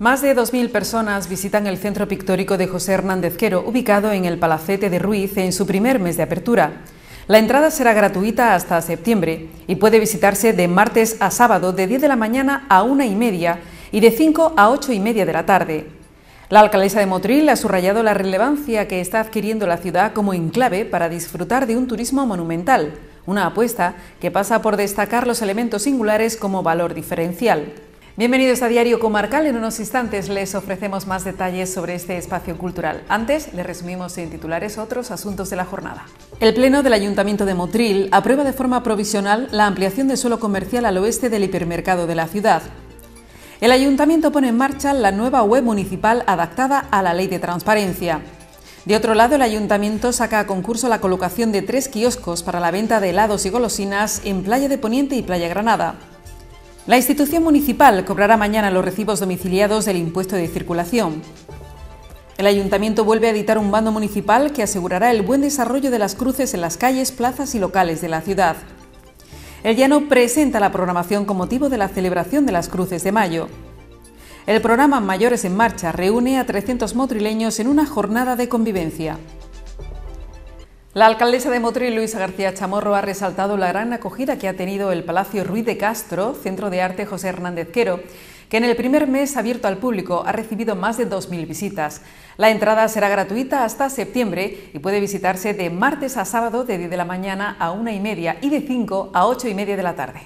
Más de 2.000 personas visitan el centro pictórico de José Hernández Quero, ubicado en el Palacete de Ruiz, en su primer mes de apertura. La entrada será gratuita hasta septiembre y puede visitarse de martes a sábado de 10 de la mañana a 1 y media y de 5 a 8 y media de la tarde. La alcaldesa de Motril ha subrayado la relevancia que está adquiriendo la ciudad como enclave para disfrutar de un turismo monumental, una apuesta que pasa por destacar los elementos singulares como valor diferencial. Bienvenidos a Diario Comarcal. En unos instantes les ofrecemos más detalles sobre este espacio cultural. Antes, les resumimos en titulares otros asuntos de la jornada. El Pleno del Ayuntamiento de Motril aprueba de forma provisional la ampliación de suelo comercial al oeste del hipermercado de la ciudad. El Ayuntamiento pone en marcha la nueva web municipal adaptada a la Ley de Transparencia. De otro lado, el Ayuntamiento saca a concurso la colocación de tres kioscos para la venta de helados y golosinas en Playa de Poniente y Playa Granada. La institución municipal cobrará mañana los recibos domiciliados del impuesto de circulación. El ayuntamiento vuelve a editar un bando municipal que asegurará el buen desarrollo de las cruces en las calles, plazas y locales de la ciudad. El Llano presenta la programación con motivo de la celebración de las cruces de mayo. El programa Mayores en Marcha reúne a 300 motrileños en una jornada de convivencia. La alcaldesa de Motril, Luisa García Chamorro, ha resaltado la gran acogida que ha tenido el Palacio Ruiz de Castro, Centro de Arte José Hernández Quero, que en el primer mes abierto al público ha recibido más de 2.000 visitas. La entrada será gratuita hasta septiembre y puede visitarse de martes a sábado de 10 de la mañana a 1 y media y de 5 a 8 y media de la tarde.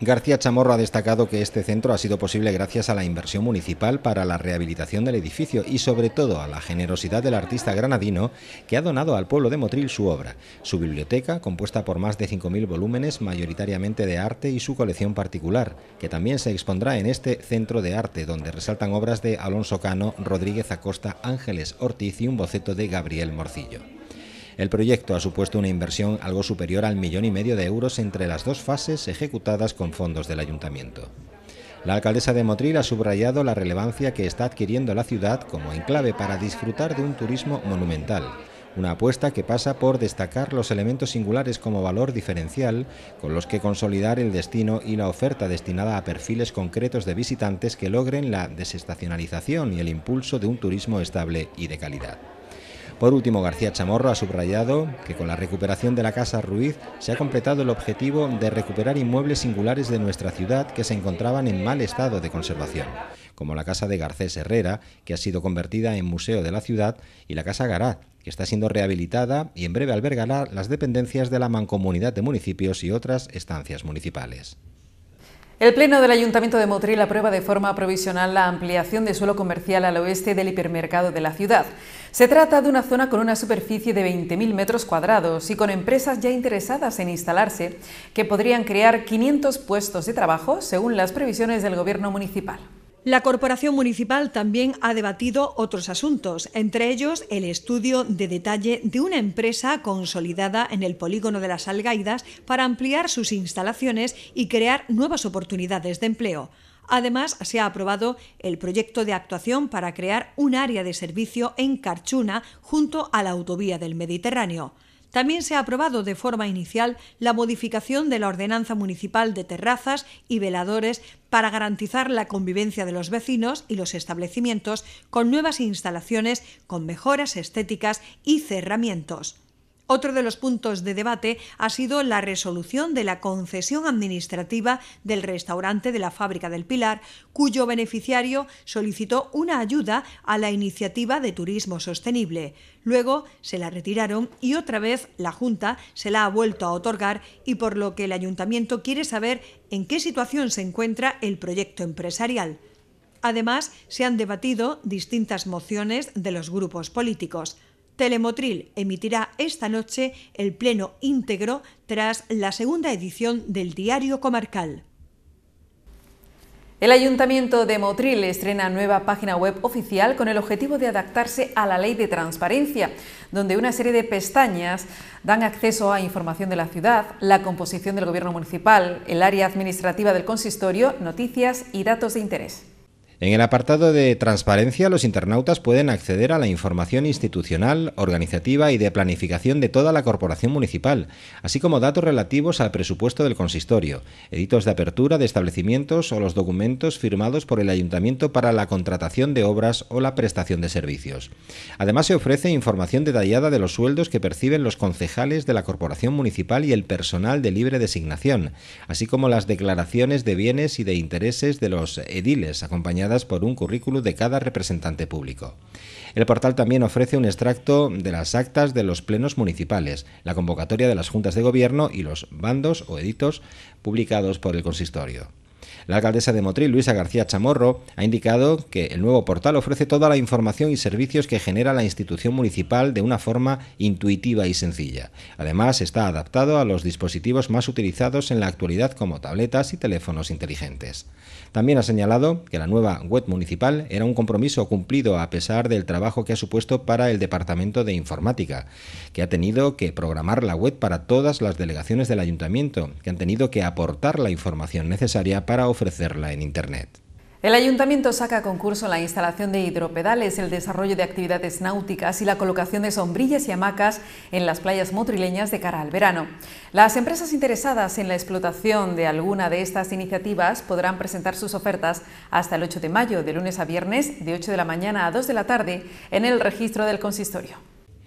García Chamorro ha destacado que este centro ha sido posible gracias a la inversión municipal para la rehabilitación del edificio y sobre todo a la generosidad del artista granadino que ha donado al pueblo de Motril su obra, su biblioteca compuesta por más de 5.000 volúmenes mayoritariamente de arte y su colección particular, que también se expondrá en este centro de arte donde resaltan obras de Alonso Cano, Rodríguez Acosta, Ángeles Ortiz y un boceto de Gabriel Morcillo. El proyecto ha supuesto una inversión algo superior al millón y medio de euros entre las dos fases ejecutadas con fondos del ayuntamiento. La alcaldesa de Motril ha subrayado la relevancia que está adquiriendo la ciudad como enclave para disfrutar de un turismo monumental, una apuesta que pasa por destacar los elementos singulares como valor diferencial, con los que consolidar el destino y la oferta destinada a perfiles concretos de visitantes que logren la desestacionalización y el impulso de un turismo estable y de calidad. Por último, García Chamorro ha subrayado que con la recuperación de la Casa Ruiz se ha completado el objetivo de recuperar inmuebles singulares de nuestra ciudad que se encontraban en mal estado de conservación, como la Casa de Garcés Herrera, que ha sido convertida en museo de la ciudad, y la Casa Garat que está siendo rehabilitada y en breve albergará las dependencias de la Mancomunidad de Municipios y otras estancias municipales. El Pleno del Ayuntamiento de Motril aprueba de forma provisional la ampliación de suelo comercial al oeste del hipermercado de la ciudad. Se trata de una zona con una superficie de 20.000 metros cuadrados y con empresas ya interesadas en instalarse, que podrían crear 500 puestos de trabajo según las previsiones del Gobierno municipal. La Corporación Municipal también ha debatido otros asuntos, entre ellos el estudio de detalle de una empresa consolidada en el polígono de las Algaidas para ampliar sus instalaciones y crear nuevas oportunidades de empleo. Además, se ha aprobado el proyecto de actuación para crear un área de servicio en Carchuna junto a la autovía del Mediterráneo. También se ha aprobado de forma inicial la modificación de la ordenanza municipal de terrazas y veladores para garantizar la convivencia de los vecinos y los establecimientos con nuevas instalaciones, con mejoras estéticas y cerramientos. Otro de los puntos de debate ha sido la resolución de la concesión administrativa del restaurante de la Fábrica del Pilar, cuyo beneficiario solicitó una ayuda a la iniciativa de turismo sostenible. Luego se la retiraron y otra vez la Junta se la ha vuelto a otorgar y por lo que el ayuntamiento quiere saber en qué situación se encuentra el proyecto empresarial. Además, se han debatido distintas mociones de los grupos políticos. Telemotril emitirá esta noche el pleno íntegro tras la segunda edición del diario comarcal. El Ayuntamiento de Motril estrena nueva página web oficial con el objetivo de adaptarse a la ley de transparencia, donde una serie de pestañas dan acceso a información de la ciudad, la composición del gobierno municipal, el área administrativa del consistorio, noticias y datos de interés. En el apartado de transparencia, los internautas pueden acceder a la información institucional, organizativa y de planificación de toda la corporación municipal, así como datos relativos al presupuesto del consistorio, editos de apertura de establecimientos o los documentos firmados por el ayuntamiento para la contratación de obras o la prestación de servicios. Además, se ofrece información detallada de los sueldos que perciben los concejales de la corporación municipal y el personal de libre designación, así como las declaraciones de bienes y de intereses de los ediles acompañados por un currículum de cada representante público. El portal también ofrece un extracto de las actas de los plenos municipales, la convocatoria de las juntas de gobierno y los bandos o editos publicados por el consistorio. La alcaldesa de Motril, Luisa García Chamorro, ha indicado que el nuevo portal ofrece toda la información y servicios que genera la institución municipal de una forma intuitiva y sencilla. Además, está adaptado a los dispositivos más utilizados en la actualidad como tabletas y teléfonos inteligentes. También ha señalado que la nueva web municipal era un compromiso cumplido a pesar del trabajo que ha supuesto para el Departamento de Informática, que ha tenido que programar la web para todas las delegaciones del ayuntamiento, que han tenido que aportar la información necesaria para ofrecerla en Internet. El ayuntamiento saca concurso la instalación de hidropedales, el desarrollo de actividades náuticas y la colocación de sombrillas y hamacas en las playas motrileñas de cara al verano. Las empresas interesadas en la explotación de alguna de estas iniciativas podrán presentar sus ofertas hasta el 8 de mayo, de lunes a viernes, de 8 de la mañana a 2 de la tarde, en el registro del consistorio.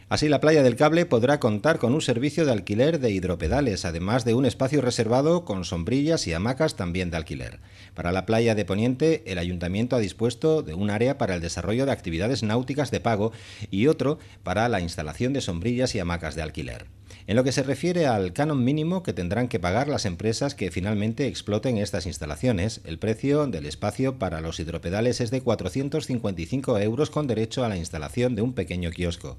Así la playa del cable podrá contar con un servicio de alquiler de hidropedales, además de un espacio reservado con sombrillas y hamacas también de alquiler. Para la playa de Poniente, el ayuntamiento ha dispuesto de un área para el desarrollo de actividades náuticas de pago y otro para la instalación de sombrillas y hamacas de alquiler. En lo que se refiere al canon mínimo que tendrán que pagar las empresas que finalmente exploten estas instalaciones, el precio del espacio para los hidropedales es de 455 euros con derecho a la instalación de un pequeño kiosco.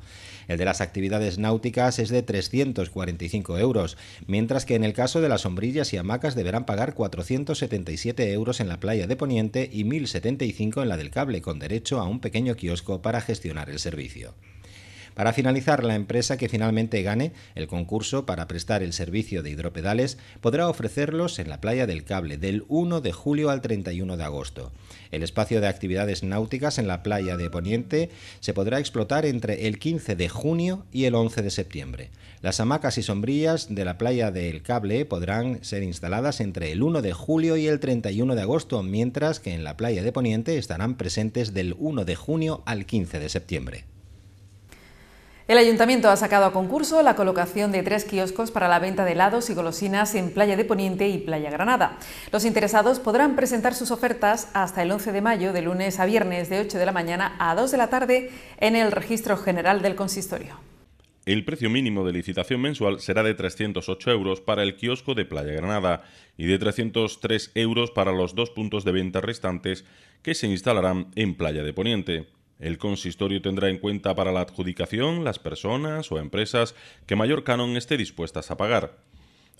El de las actividades náuticas es de 345 euros, mientras que en el caso de las sombrillas y hamacas deberán pagar 477 euros en la playa de Poniente y 1.075 en la del cable, con derecho a un pequeño kiosco para gestionar el servicio. Para finalizar, la empresa que finalmente gane el concurso para prestar el servicio de hidropedales podrá ofrecerlos en la playa del Cable del 1 de julio al 31 de agosto. El espacio de actividades náuticas en la playa de Poniente se podrá explotar entre el 15 de junio y el 11 de septiembre. Las hamacas y sombrillas de la playa del Cable podrán ser instaladas entre el 1 de julio y el 31 de agosto, mientras que en la playa de Poniente estarán presentes del 1 de junio al 15 de septiembre. El ayuntamiento ha sacado a concurso la colocación de tres kioscos para la venta de helados y golosinas en Playa de Poniente y Playa Granada. Los interesados podrán presentar sus ofertas hasta el 11 de mayo, de lunes a viernes, de 8 de la mañana a 2 de la tarde, en el Registro General del Consistorio. El precio mínimo de licitación mensual será de 308 euros para el kiosco de Playa Granada y de 303 euros para los dos puntos de venta restantes que se instalarán en Playa de Poniente. El consistorio tendrá en cuenta para la adjudicación las personas o empresas que mayor canon esté dispuestas a pagar.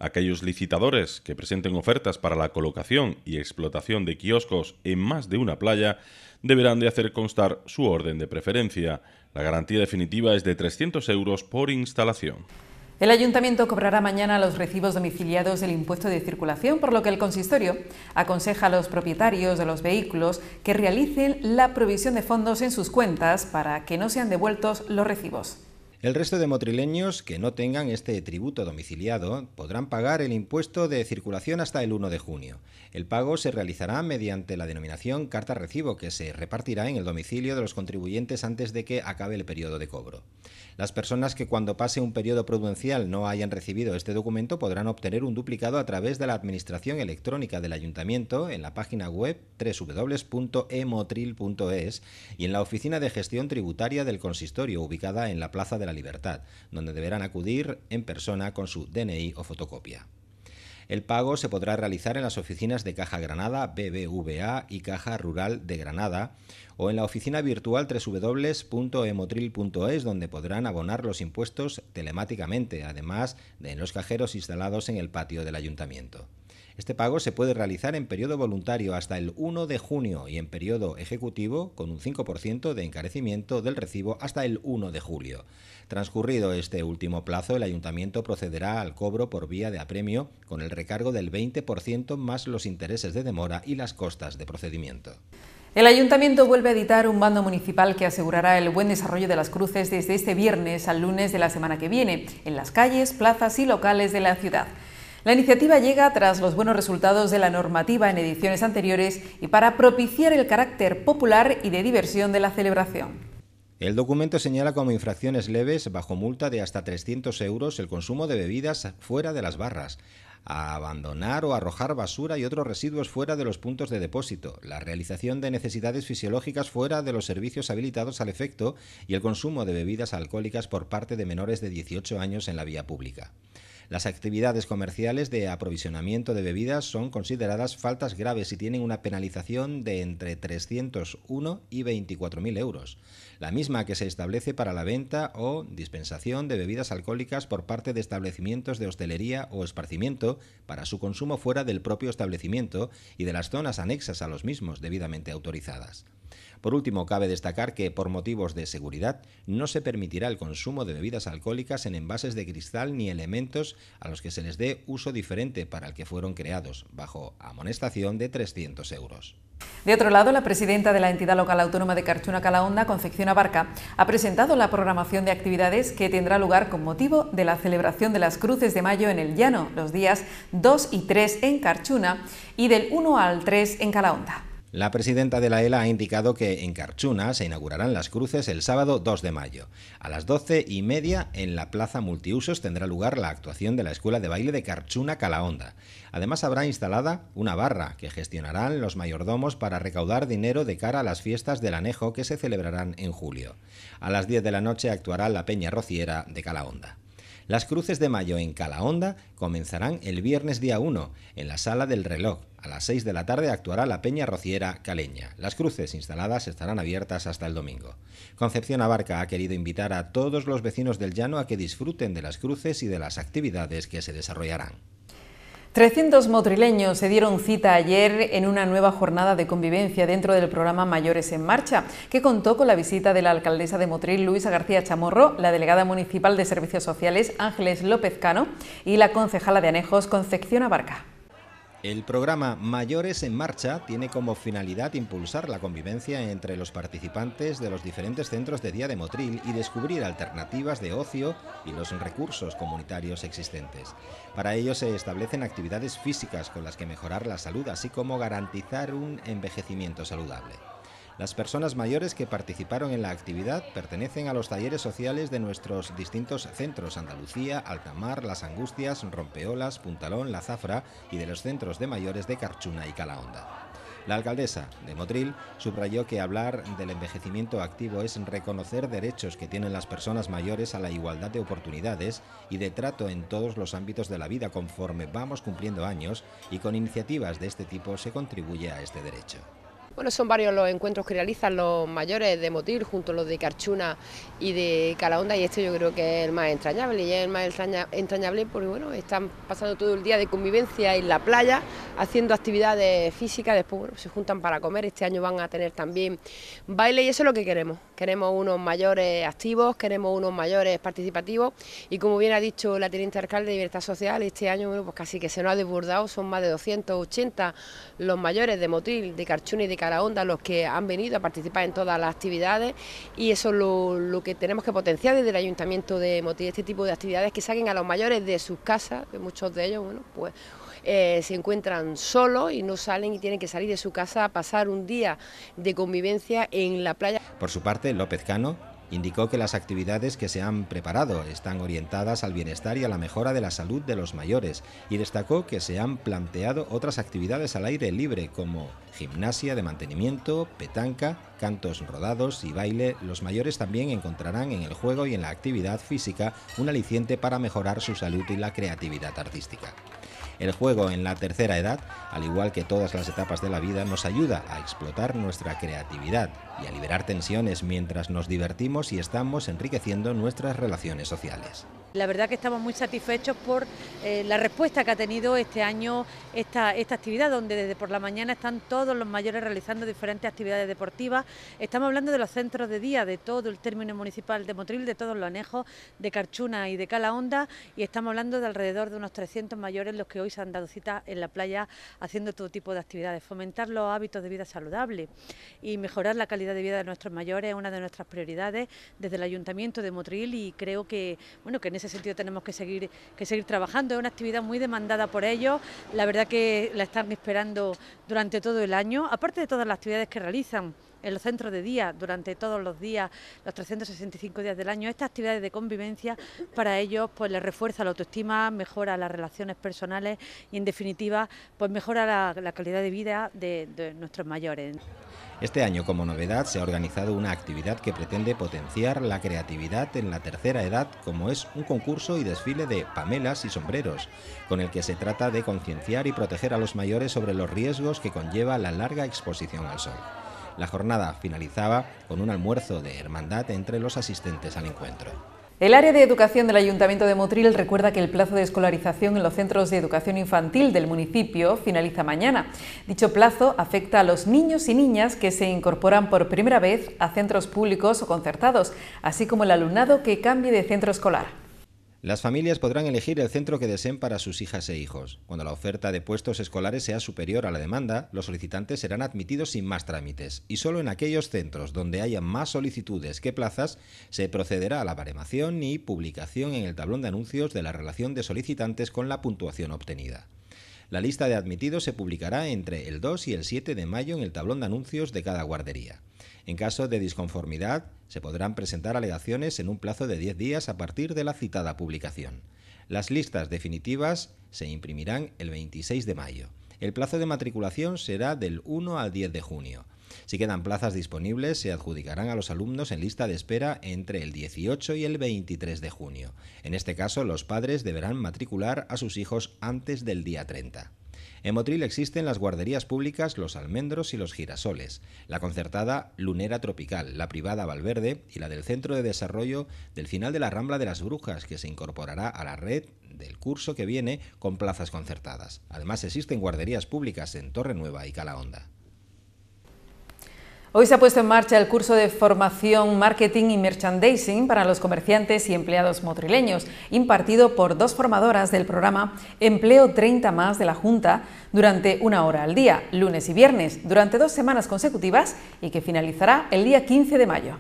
Aquellos licitadores que presenten ofertas para la colocación y explotación de kioscos en más de una playa deberán de hacer constar su orden de preferencia. La garantía definitiva es de 300 euros por instalación. El ayuntamiento cobrará mañana los recibos domiciliados del impuesto de circulación, por lo que el consistorio aconseja a los propietarios de los vehículos que realicen la provisión de fondos en sus cuentas para que no sean devueltos los recibos. El resto de motrileños que no tengan este tributo domiciliado podrán pagar el impuesto de circulación hasta el 1 de junio. El pago se realizará mediante la denominación carta recibo que se repartirá en el domicilio de los contribuyentes antes de que acabe el periodo de cobro. Las personas que cuando pase un periodo prudencial no hayan recibido este documento podrán obtener un duplicado a través de la Administración Electrónica del Ayuntamiento en la página web www.emotril.es y en la Oficina de Gestión Tributaria del Consistorio ubicada en la Plaza de la Libertad, donde deberán acudir en persona con su DNI o fotocopia. El pago se podrá realizar en las oficinas de Caja Granada, BBVA y Caja Rural de Granada o en la oficina virtual www.emotril.es donde podrán abonar los impuestos telemáticamente, además de en los cajeros instalados en el patio del ayuntamiento. Este pago se puede realizar en periodo voluntario hasta el 1 de junio y en periodo ejecutivo con un 5% de encarecimiento del recibo hasta el 1 de julio. Transcurrido este último plazo, el ayuntamiento procederá al cobro por vía de apremio con el recargo del 20% más los intereses de demora y las costas de procedimiento. El ayuntamiento vuelve a editar un bando municipal que asegurará el buen desarrollo de las cruces desde este viernes al lunes de la semana que viene, en las calles, plazas y locales de la ciudad. La iniciativa llega tras los buenos resultados de la normativa en ediciones anteriores y para propiciar el carácter popular y de diversión de la celebración. El documento señala como infracciones leves bajo multa de hasta 300 euros el consumo de bebidas fuera de las barras, abandonar o arrojar basura y otros residuos fuera de los puntos de depósito, la realización de necesidades fisiológicas fuera de los servicios habilitados al efecto y el consumo de bebidas alcohólicas por parte de menores de 18 años en la vía pública. Las actividades comerciales de aprovisionamiento de bebidas son consideradas faltas graves y tienen una penalización de entre 301 y 24.000 euros, la misma que se establece para la venta o dispensación de bebidas alcohólicas por parte de establecimientos de hostelería o esparcimiento para su consumo fuera del propio establecimiento y de las zonas anexas a los mismos debidamente autorizadas. Por último, cabe destacar que, por motivos de seguridad, no se permitirá el consumo de bebidas alcohólicas en envases de cristal ni elementos a los que se les dé uso diferente para el que fueron creados, bajo amonestación de 300 euros. De otro lado, la presidenta de la entidad local autónoma de Carchuna Calaonda, Concepción Abarca, ha presentado la programación de actividades que tendrá lugar con motivo de la celebración de las Cruces de Mayo en el Llano, los días 2 y 3 en Carchuna y del 1 al 3 en Calaonda. La presidenta de la ELA ha indicado que en Carchuna se inaugurarán las cruces el sábado 2 de mayo. A las 12 y media en la Plaza Multiusos tendrá lugar la actuación de la Escuela de Baile de Carchuna Calahonda. Además habrá instalada una barra que gestionarán los mayordomos para recaudar dinero de cara a las fiestas del anejo que se celebrarán en julio. A las 10 de la noche actuará la Peña Rociera de Calahonda. Las cruces de mayo en Calahonda comenzarán el viernes día 1 en la Sala del Reloj a las 6 de la tarde actuará la Peña Rociera Caleña. Las cruces instaladas estarán abiertas hasta el domingo. Concepción Abarca ha querido invitar a todos los vecinos del llano a que disfruten de las cruces y de las actividades que se desarrollarán. 300 motrileños se dieron cita ayer en una nueva jornada de convivencia dentro del programa Mayores en Marcha, que contó con la visita de la alcaldesa de Motril, Luisa García Chamorro, la delegada municipal de Servicios Sociales, Ángeles López Cano, y la concejala de Anejos, Concepción Abarca. El programa Mayores en Marcha tiene como finalidad impulsar la convivencia entre los participantes de los diferentes centros de día de Motril y descubrir alternativas de ocio y los recursos comunitarios existentes. Para ello se establecen actividades físicas con las que mejorar la salud, así como garantizar un envejecimiento saludable. Las personas mayores que participaron en la actividad pertenecen a los talleres sociales de nuestros distintos centros Andalucía, Altamar, Las Angustias, Rompeolas, Puntalón, La Zafra y de los centros de mayores de Carchuna y Calahonda. La alcaldesa de Motril subrayó que hablar del envejecimiento activo es reconocer derechos que tienen las personas mayores a la igualdad de oportunidades y de trato en todos los ámbitos de la vida conforme vamos cumpliendo años y con iniciativas de este tipo se contribuye a este derecho. Bueno, son varios los encuentros que realizan los mayores de Motil, junto a los de Carchuna y de Calahonda, y este yo creo que es el más entrañable, y es el más entrañable porque, bueno, están pasando todo el día de convivencia en la playa, haciendo actividades físicas, después, se juntan para comer, este año van a tener también baile, y eso es lo que queremos, queremos unos mayores activos, queremos unos mayores participativos, y como bien ha dicho la Teniente Alcalde de Libertad Social, este año, bueno, pues casi que se nos ha desbordado, son más de 280 los mayores de Motil, de Carchuna y de Calahonda, Onda los que han venido a participar en todas las actividades y eso es lo, que tenemos que potenciar desde el Ayuntamiento de Motil, este tipo de actividades que saquen a los mayores de sus casas, que muchos de ellos, bueno, pues eh, se encuentran solos y no salen y tienen que salir de su casa a pasar un día de convivencia en la playa. Por su parte, López Cano Indicó que las actividades que se han preparado están orientadas al bienestar y a la mejora de la salud de los mayores y destacó que se han planteado otras actividades al aire libre como gimnasia de mantenimiento, petanca, cantos rodados y baile. Los mayores también encontrarán en el juego y en la actividad física un aliciente para mejorar su salud y la creatividad artística. El juego en la tercera edad, al igual que todas las etapas de la vida, nos ayuda a explotar nuestra creatividad y a liberar tensiones mientras nos divertimos y estamos enriqueciendo nuestras relaciones sociales. La verdad que estamos muy satisfechos por eh, la respuesta que ha tenido este año esta, esta actividad, donde desde por la mañana están todos los mayores realizando diferentes actividades deportivas. Estamos hablando de los centros de día, de todo el término municipal de Motril, de todos los anejos, de Carchuna y de Calahonda, y estamos hablando de alrededor de unos 300 mayores los que hoy se han dado cita en la playa haciendo todo tipo de actividades. Fomentar los hábitos de vida saludable y mejorar la calidad de vida de nuestros mayores es una de nuestras prioridades desde el Ayuntamiento de Motril y creo que, bueno, que en ese sentido tenemos que seguir, que seguir trabajando. Es una actividad muy demandada por ellos, la verdad que la están esperando durante todo el año, aparte de todas las actividades que realizan en los centros de día, durante todos los días, los 365 días del año, estas actividades de convivencia para ellos pues les refuerza la autoestima, mejora las relaciones personales y en definitiva pues mejora la, calidad de vida de nuestros mayores. Este año, como novedad, se ha organizado una actividad que pretende potenciar la creatividad en la tercera edad, como es un concurso y desfile de pamelas y sombreros, con el que se trata de concienciar y proteger a los mayores sobre los riesgos que conlleva la larga exposición al sol. La jornada finalizaba con un almuerzo de hermandad entre los asistentes al encuentro. El área de educación del Ayuntamiento de Motril recuerda que el plazo de escolarización en los centros de educación infantil del municipio finaliza mañana. Dicho plazo afecta a los niños y niñas que se incorporan por primera vez a centros públicos o concertados, así como el alumnado que cambie de centro escolar. Las familias podrán elegir el centro que deseen para sus hijas e hijos. Cuando la oferta de puestos escolares sea superior a la demanda, los solicitantes serán admitidos sin más trámites y solo en aquellos centros donde haya más solicitudes que plazas se procederá a la baremación y publicación en el tablón de anuncios de la relación de solicitantes con la puntuación obtenida. La lista de admitidos se publicará entre el 2 y el 7 de mayo en el tablón de anuncios de cada guardería. En caso de disconformidad, se podrán presentar alegaciones en un plazo de 10 días a partir de la citada publicación. Las listas definitivas se imprimirán el 26 de mayo. El plazo de matriculación será del 1 al 10 de junio. Si quedan plazas disponibles, se adjudicarán a los alumnos en lista de espera entre el 18 y el 23 de junio. En este caso, los padres deberán matricular a sus hijos antes del día 30. En Motril existen las guarderías públicas Los Almendros y Los Girasoles, la concertada Lunera Tropical, la privada Valverde y la del Centro de Desarrollo del final de la Rambla de las Brujas, que se incorporará a la red del curso que viene con plazas concertadas. Además existen guarderías públicas en Torre Nueva y Calahonda. Hoy se ha puesto en marcha el curso de formación Marketing y Merchandising para los comerciantes y empleados motrileños, impartido por dos formadoras del programa Empleo 30 más de la Junta durante una hora al día, lunes y viernes, durante dos semanas consecutivas y que finalizará el día 15 de mayo.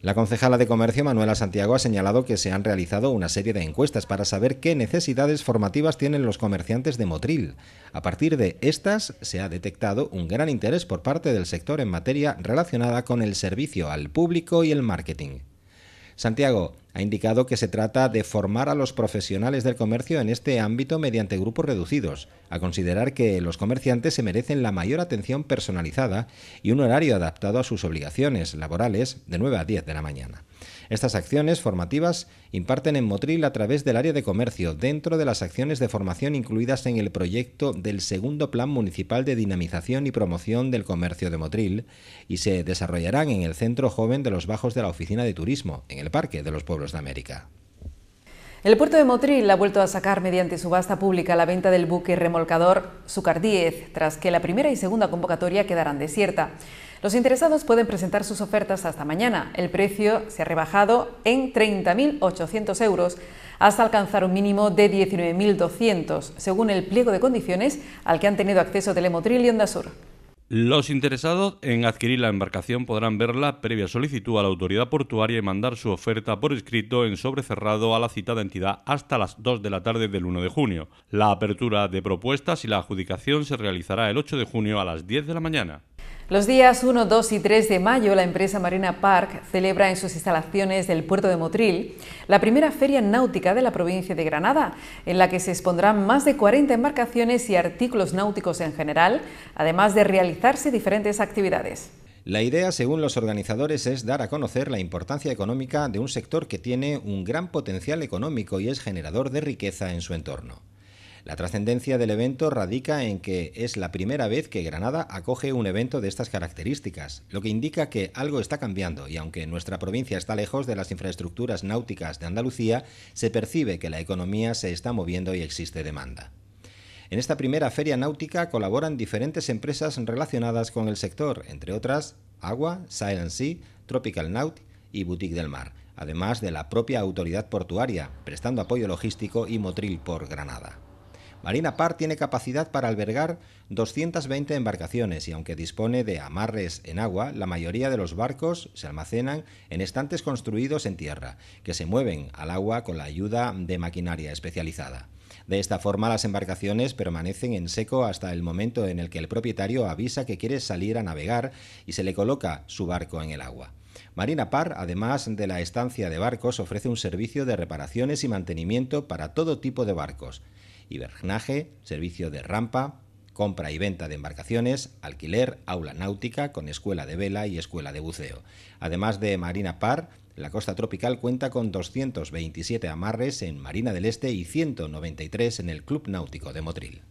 La concejala de Comercio, Manuela Santiago, ha señalado que se han realizado una serie de encuestas para saber qué necesidades formativas tienen los comerciantes de Motril. A partir de estas, se ha detectado un gran interés por parte del sector en materia relacionada con el servicio al público y el marketing. Santiago ha indicado que se trata de formar a los profesionales del comercio en este ámbito mediante grupos reducidos, a considerar que los comerciantes se merecen la mayor atención personalizada y un horario adaptado a sus obligaciones laborales de 9 a 10 de la mañana. Estas acciones formativas imparten en Motril a través del área de comercio, dentro de las acciones de formación incluidas en el proyecto del segundo Plan Municipal de Dinamización y Promoción del Comercio de Motril, y se desarrollarán en el Centro Joven de los Bajos de la Oficina de Turismo, en el Parque de los Pueblos de América. El puerto de Motril ha vuelto a sacar mediante subasta pública la venta del buque remolcador Sucar tras que la primera y segunda convocatoria quedarán desierta. Los interesados pueden presentar sus ofertas hasta mañana. El precio se ha rebajado en 30.800 euros hasta alcanzar un mínimo de 19.200, según el pliego de condiciones al que han tenido acceso Telemotril y Onda Sur. Los interesados en adquirir la embarcación podrán verla previa solicitud a la autoridad portuaria y mandar su oferta por escrito en sobrecerrado a la citada entidad hasta las 2 de la tarde del 1 de junio. La apertura de propuestas y la adjudicación se realizará el 8 de junio a las 10 de la mañana. Los días 1, 2 y 3 de mayo, la empresa Marina Park celebra en sus instalaciones del puerto de Motril la primera feria náutica de la provincia de Granada, en la que se expondrán más de 40 embarcaciones y artículos náuticos en general, además de realizarse diferentes actividades. La idea, según los organizadores, es dar a conocer la importancia económica de un sector que tiene un gran potencial económico y es generador de riqueza en su entorno. La trascendencia del evento radica en que es la primera vez que Granada acoge un evento de estas características, lo que indica que algo está cambiando y aunque nuestra provincia está lejos de las infraestructuras náuticas de Andalucía, se percibe que la economía se está moviendo y existe demanda. En esta primera feria náutica colaboran diferentes empresas relacionadas con el sector, entre otras Agua, Silent Sea, Tropical Naut y Boutique del Mar, además de la propia autoridad portuaria, prestando apoyo logístico y motril por Granada. Marina Par tiene capacidad para albergar 220 embarcaciones y aunque dispone de amarres en agua, la mayoría de los barcos se almacenan en estantes construidos en tierra, que se mueven al agua con la ayuda de maquinaria especializada. De esta forma, las embarcaciones permanecen en seco hasta el momento en el que el propietario avisa que quiere salir a navegar y se le coloca su barco en el agua. Marina Par, además de la estancia de barcos, ofrece un servicio de reparaciones y mantenimiento para todo tipo de barcos hibernaje, servicio de rampa, compra y venta de embarcaciones, alquiler, aula náutica con escuela de vela y escuela de buceo. Además de Marina Par, la costa tropical cuenta con 227 amarres en Marina del Este y 193 en el Club Náutico de Motril.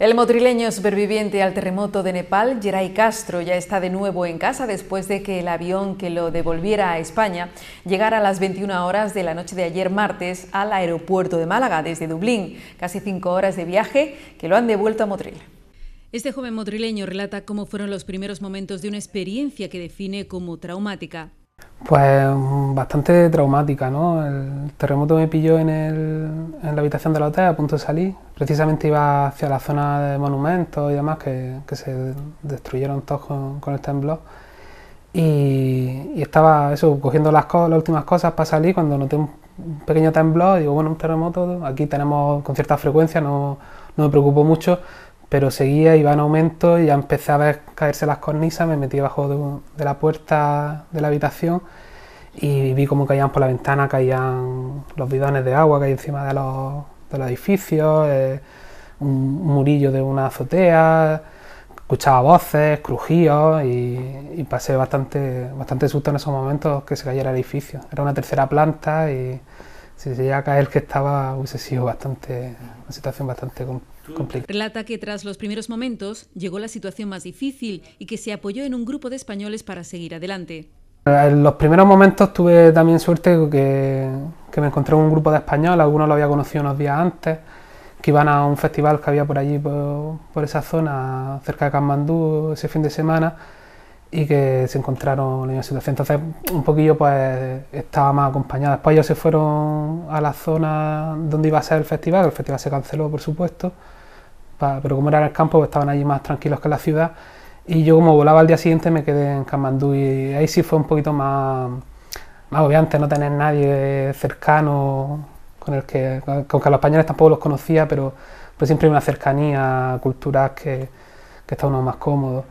El motrileño superviviente al terremoto de Nepal, Geray Castro, ya está de nuevo en casa después de que el avión que lo devolviera a España llegara a las 21 horas de la noche de ayer martes al aeropuerto de Málaga desde Dublín, casi cinco horas de viaje que lo han devuelto a Motril. Este joven motrileño relata cómo fueron los primeros momentos de una experiencia que define como traumática. Pues mm, bastante traumática, ¿no? El terremoto me pilló en, la habitación del hotel a punto de salir. Precisamente iba hacia la zona de monumentos y demás que, se destruyeron todos con, el temblor. Y, estaba eso, cogiendo las, las últimas cosas para salir cuando noté un pequeño temblor. Digo, bueno, un terremoto, aquí tenemos con cierta frecuencia, no, no me preocupo mucho, pero seguía, iba en aumento y ya empezaba a caerse las cornisas, me metí bajo de, la puerta de la habitación y vi cómo caían por la ventana, caían los bidones de agua que hay encima de los, edificios, eh, un murillo de una azotea, escuchaba voces, crujíos y, pasé bastante, bastante susto en esos momentos que se cayera el edificio. Era una tercera planta y si se llega a caer el que estaba hubiese bastante, una situación bastante Relata que tras los primeros momentos llegó la situación más difícil y que se apoyó en un grupo de españoles para seguir adelante. En los primeros momentos tuve también suerte que, que me encontré con un grupo de españoles, algunos lo había conocido unos días antes, que iban a un festival que había por allí, por, esa zona, cerca de kanmandú ese fin de semana, y que se encontraron en la situación. Entonces, un poquillo, pues, estaba más acompañada. Después ellos se fueron a la zona donde iba a ser el festival, el festival se canceló, por supuesto, pero como era en el campo, pues, estaban allí más tranquilos que en la ciudad. Y yo como volaba al día siguiente me quedé en Kamandú y ahí sí fue un poquito más, más obviante no tener nadie cercano con el que, con que a los españoles tampoco los conocía, pero pues siempre hay una cercanía cultural que, que está uno más cómodo.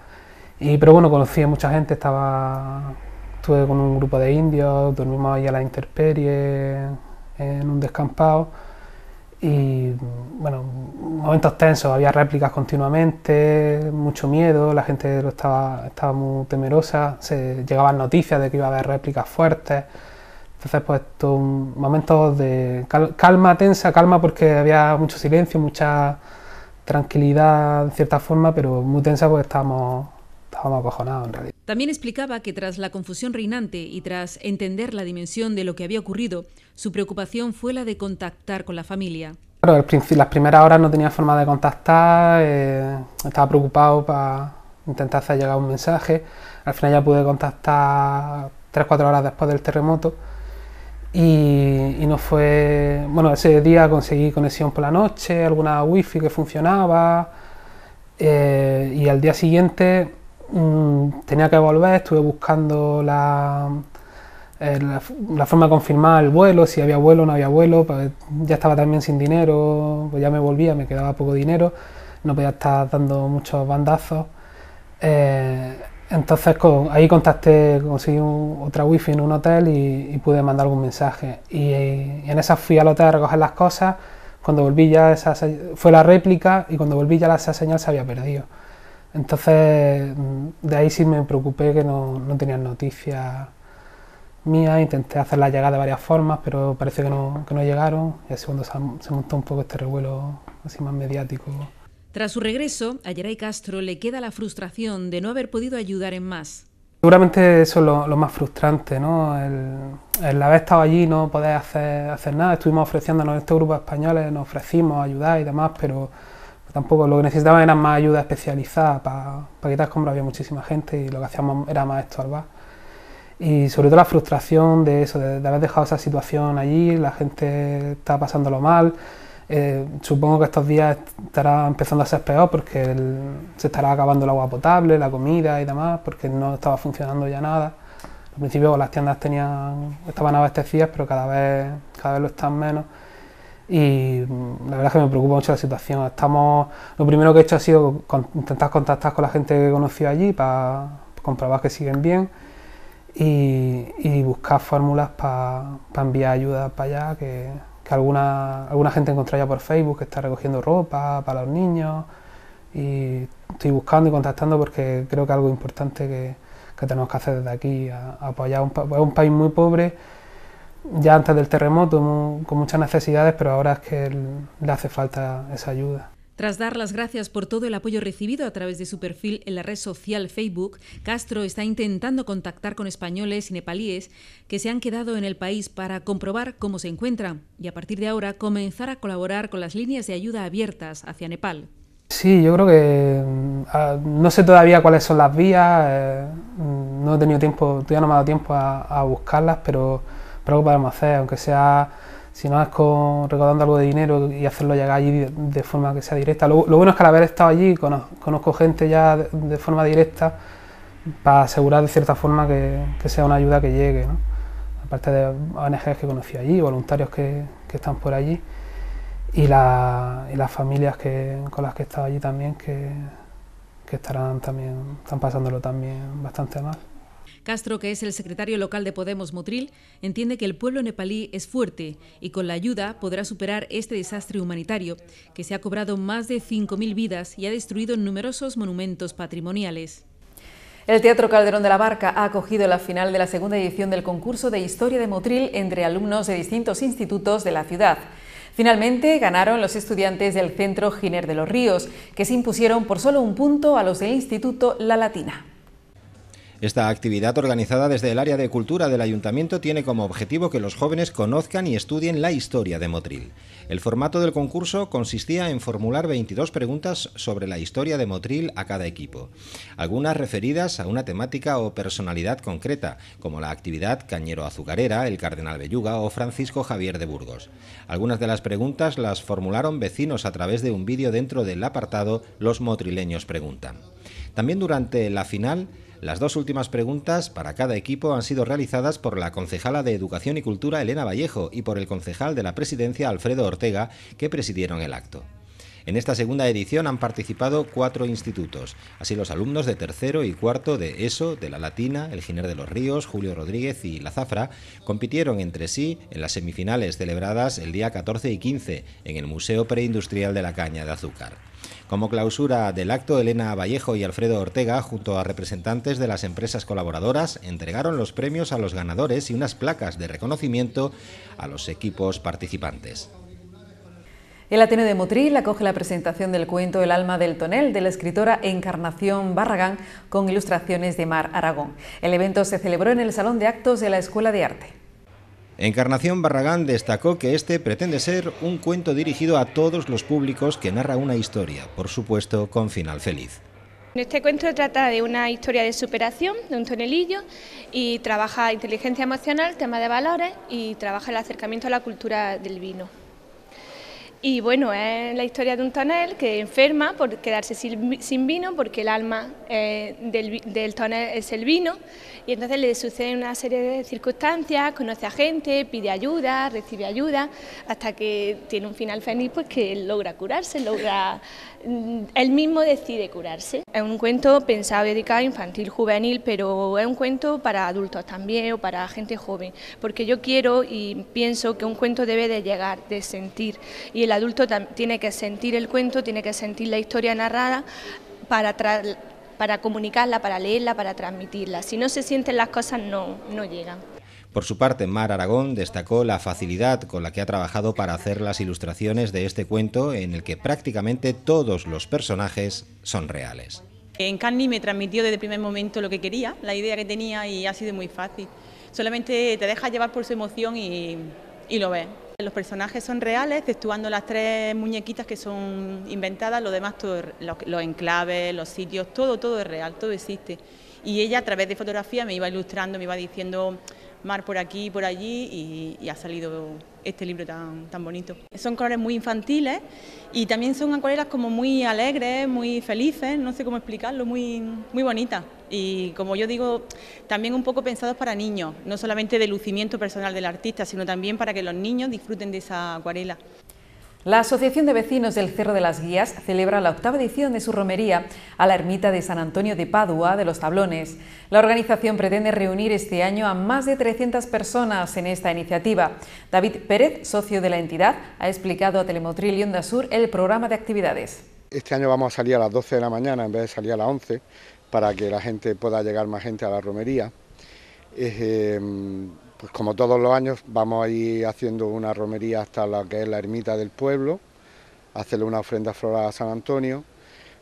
Y, pero bueno, conocí a mucha gente, estaba, estuve con un grupo de indios, dormimos ahí a la interperie, en un descampado y bueno, momentos tensos, había réplicas continuamente, mucho miedo, la gente lo estaba, estaba muy temerosa, se llegaban noticias de que iba a haber réplicas fuertes. Entonces, pues, momentos de calma tensa, calma porque había mucho silencio, mucha tranquilidad en cierta forma, pero muy tensa porque estábamos estábamos acojonados en realidad. También explicaba que tras la confusión reinante y tras entender la dimensión de lo que había ocurrido, su preocupación fue la de contactar con la familia. Claro, las primeras horas no tenía forma de contactar, eh, estaba preocupado para intentar hacer llegar un mensaje. Al final ya pude contactar 3-4 horas después del terremoto y, y, no fue... Bueno, ese día conseguí conexión por la noche, alguna wifi que funcionaba eh, y al día siguiente Mm, tenía que volver, estuve buscando la, eh, la, forma de confirmar el vuelo, si había vuelo o no había vuelo, pues ya estaba también sin dinero, pues ya me volvía, me quedaba poco dinero, no podía estar dando muchos bandazos. Eh, entonces ahí contacté, conseguí otra wifi en un hotel y, pude mandar algún mensaje. Y, eh, en esa fui al hotel a recoger las cosas. Cuando volví ya esa fue la réplica y cuando volví ya esa señal se había perdido. Entonces, de ahí sí me preocupé que no, no tenían noticias mías, intenté hacerlas llegar de varias formas, pero parece que no, que no llegaron, y así cuando se, montó un poco este revuelo así más mediático. Tras su regreso, a Geray Castro le queda la frustración de no haber podido ayudar en más. Seguramente eso es lo, más frustrante, ¿no? El, haber estado allí no poder hacer, hacer nada. Estuvimos ofreciéndonos, este grupo de españoles nos ofrecimos ayudar y demás, pero tampoco lo que necesitaban era más ayuda especializada para, para quitar escombros, había muchísima gente y lo que hacíamos era más estorbar. Y sobre todo la frustración de eso, de, haber dejado esa situación allí, la gente está pasándolo mal. Eh, supongo que estos días estará empezando a ser peor porque se estará acabando el agua potable, la comida y demás, porque no estaba funcionando ya nada. Al principio las tiendas tenían, estaban abastecidas, pero cada vez, cada vez lo están menos y mm, la verdad es que me preocupa mucho la situación. Estamos, lo primero que he hecho ha sido intentar contactar con la gente que he conocido allí para comprobar que siguen bien y, buscar fórmulas para enviar ayuda para allá, que, alguna, alguna gente encontré ya por Facebook que está recogiendo ropa para los niños y estoy buscando y contactando porque creo que algo importante que, tenemos que hacer desde aquí, a, apoyar un, un país muy pobre ya antes del terremoto con muchas necesidades, pero ahora es que le hace falta esa ayuda. Tras dar las gracias por todo el apoyo recibido a través de su perfil en la red social Facebook, Castro está intentando contactar con españoles y nepalíes que se han quedado en el país para comprobar cómo se encuentran y a partir de ahora comenzar a colaborar con las líneas de ayuda abiertas hacia Nepal. Sí, yo creo que mm, no sé todavía cuáles son las vías, eh, mm, no he tenido tiempo, todavía no me ha dado tiempo a, a buscarlas, pero algo podemos hacer, aunque sea, si no es con, recaudando algo de dinero y hacerlo llegar allí de, forma que sea directa. Lo, bueno es que al haber estado allí conozco, gente ya de, forma directa para asegurar de cierta forma que, sea una ayuda que llegue, aparte de ONGs que conocí allí, voluntarios que, están por allí y, las familias con las que he estado allí también que, que estarán también, están pasándolo también bastante mal. Castro, que es el secretario local de Podemos Motril, entiende que el pueblo nepalí es fuerte y con la ayuda podrá superar este desastre humanitario que se ha cobrado más de 5.000 vidas y ha destruido numerosos monumentos patrimoniales. El Teatro Calderón de la Barca ha acogido la final de la segunda edición del concurso de Historia de Motril entre alumnos de distintos institutos de la ciudad. Finalmente ganaron los estudiantes del Centro Giner de los Ríos, que se impusieron por solo un punto a los del Instituto La Latina. Esta actividad organizada desde el área de cultura del ayuntamiento tiene como objetivo que los jóvenes conozcan y estudien la historia de Motril. El formato del concurso consistía en formular 22 preguntas sobre la historia de Motril a cada equipo, algunas referidas a una temática o personalidad concreta, como la actividad Cañero Azucarera, el Cardenal Belluga o Francisco Javier de Burgos. Algunas de las preguntas las formularon vecinos a través de un vídeo dentro del apartado Los motrileños preguntan. También durante la final las dos últimas preguntas para cada equipo han sido realizadas por la concejala de Educación y Cultura Elena Vallejo y por el concejal de la Presidencia Alfredo Ortega, que presidieron el acto. En esta segunda edición han participado cuatro institutos, así los alumnos de tercero y cuarto de ESO, de La Latina, El Giner de los Ríos, Julio Rodríguez y La Zafra, compitieron entre sí en las semifinales celebradas el día 14 y 15 en el Museo Preindustrial de la Caña de Azúcar. Como clausura del acto, Elena Vallejo y Alfredo Ortega, junto a representantes de las empresas colaboradoras, entregaron los premios a los ganadores y unas placas de reconocimiento a los equipos participantes. El Ateneo de Motril acoge la presentación del cuento El alma del tonel de la escritora Encarnación Barragán con ilustraciones de Mar Aragón. El evento se celebró en el Salón de Actos de la Escuela de Arte. Encarnación Barragán destacó que este pretende ser un cuento dirigido a todos los públicos que narra una historia, por supuesto con final feliz. Este cuento trata de una historia de superación de un tonelillo y trabaja inteligencia emocional, tema de valores y trabaja el acercamiento a la cultura del vino. Y bueno, es la historia de un tonel que enferma por quedarse sin vino, porque el alma eh, del, tonel es el vino, y entonces le sucede una serie de circunstancias, conoce a gente, pide ayuda, recibe ayuda, hasta que tiene un final feliz, pues que logra curarse, logra... Mm, él mismo decide curarse. Es un cuento pensado dedicado a infantil, juvenil, pero es un cuento para adultos también o para gente joven, porque yo quiero y pienso que un cuento debe de llegar, de sentir, el adulto tiene que sentir el cuento, tiene que sentir la historia narrada para, comunicarla, para leerla, para transmitirla. Si no se sienten las cosas, no, no llegan. Por su parte, Mar Aragón destacó la facilidad con la que ha trabajado para hacer las ilustraciones de este cuento en el que prácticamente todos los personajes son reales. En Carni me transmitió desde el primer momento lo que quería, la idea que tenía y ha sido muy fácil. Solamente te deja llevar por su emoción y, y lo ves. Los personajes son reales, exceptuando las tres muñequitas que son inventadas, lo demás, todo, los, enclaves, los sitios, todo, todo es real, todo existe. Y ella a través de fotografía me iba ilustrando, me iba diciendo, Mar por aquí, por allí, y ha salido este libro tan, bonito. Son colores muy infantiles y también son acuarelas como muy alegres, muy felices, no sé cómo explicarlo, muy, muy bonitas. Y como yo digo, también un poco pensados para niños, no solamente de lucimiento personal del artista, sino también para que los niños disfruten de esa acuarela. La Asociación de Vecinos del Cerro de las Guías celebra la octava edición de su romería a la ermita de San Antonio de Padua de los Tablones. La organización pretende reunir este año a más de 300 personas en esta iniciativa. David Pérez, socio de la entidad, ha explicado a Telemotril y Onda Sur el programa de actividades. Este año vamos a salir a las 12 de la mañana en vez de salir a las 11 para que la gente pueda llegar más gente a la romería. Em, pues como todos los años vamos a ir haciendo una romería hasta la que es la ermita del pueblo, hacerle una ofrenda floral a San Antonio.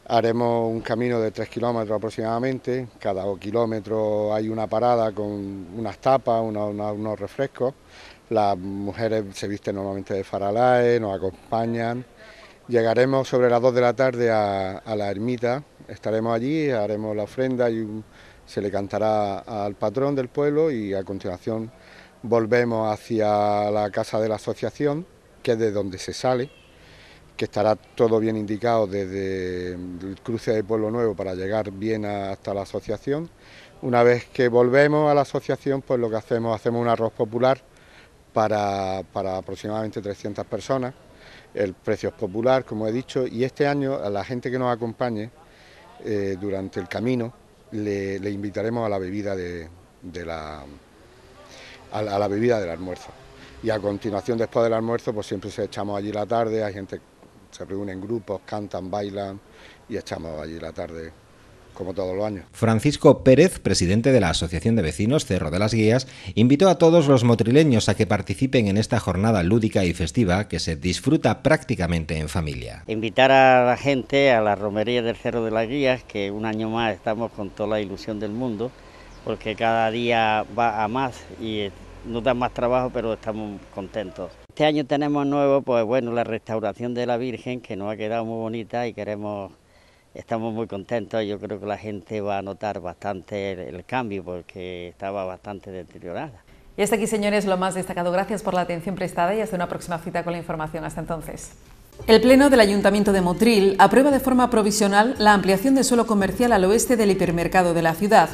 Haremos un camino de tres kilómetros aproximadamente, cada kilómetro hay una parada con unas tapas, unos, refrescos. Las mujeres se visten normalmente de faralae, nos acompañan. Llegaremos sobre las 2 de la tarde a la ermita, estaremos allí, haremos la ofrenda y se le cantará al patrón del pueblo y a continuación volvemos hacia la casa de la asociación, que es de donde se sale, que estará todo bien indicado desde el cruce de Pueblo Nuevo para llegar bien hasta la asociación. Una vez que volvemos a la asociación, pues lo que hacemos, hacemos un arroz popular para, aproximadamente 300 personas. El precio es popular, como he dicho, y este año a la gente que nos acompañe eh, durante el camino le, invitaremos a la bebida de la a, la bebida del almuerzo. Y a continuación, después del almuerzo, pues siempre se echamos allí la tarde, hay gente se reúne en grupos, cantan, bailan y echamos allí la tarde como todos los años. Francisco Pérez, presidente de la Asociación de Vecinos Cerro de las Guías, invitó a todos los motrileños a que participen en esta jornada lúdica y festiva que se disfruta prácticamente en familia. Invitar a la gente a la romería del Cerro de las Guías, que un año más estamos con toda la ilusión del mundo, porque cada día va a más y eh, nos da más trabajo, pero estamos contentos. Este año tenemos nuevo, pues bueno, la restauración de la Virgen, que nos ha quedado muy bonita y queremos, estamos muy contentos. Yo creo que la gente va a notar bastante el, el cambio, porque estaba bastante deteriorada. Y hasta aquí, señores, lo más destacado. Gracias por la atención prestada y hasta una próxima cita con la información. Hasta entonces. El Pleno del Ayuntamiento de Motril aprueba de forma provisional la ampliación de suelo comercial al oeste del hipermercado de la ciudad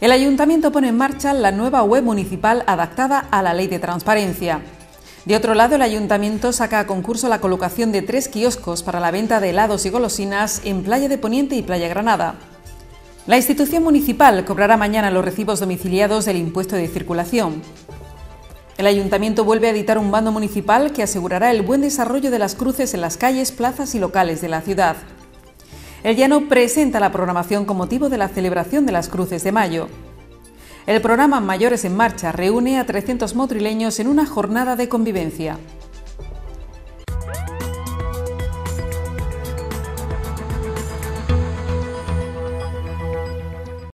el ayuntamiento pone en marcha la nueva web municipal adaptada a la ley de transparencia. De otro lado, el ayuntamiento saca a concurso la colocación de tres kioscos para la venta de helados y golosinas en Playa de Poniente y Playa Granada. La institución municipal cobrará mañana los recibos domiciliados del impuesto de circulación. El ayuntamiento vuelve a editar un bando municipal que asegurará el buen desarrollo de las cruces en las calles, plazas y locales de la ciudad el Llano presenta la programación con motivo de la celebración de las Cruces de Mayo. El programa Mayores en Marcha reúne a 300 motrileños en una jornada de convivencia.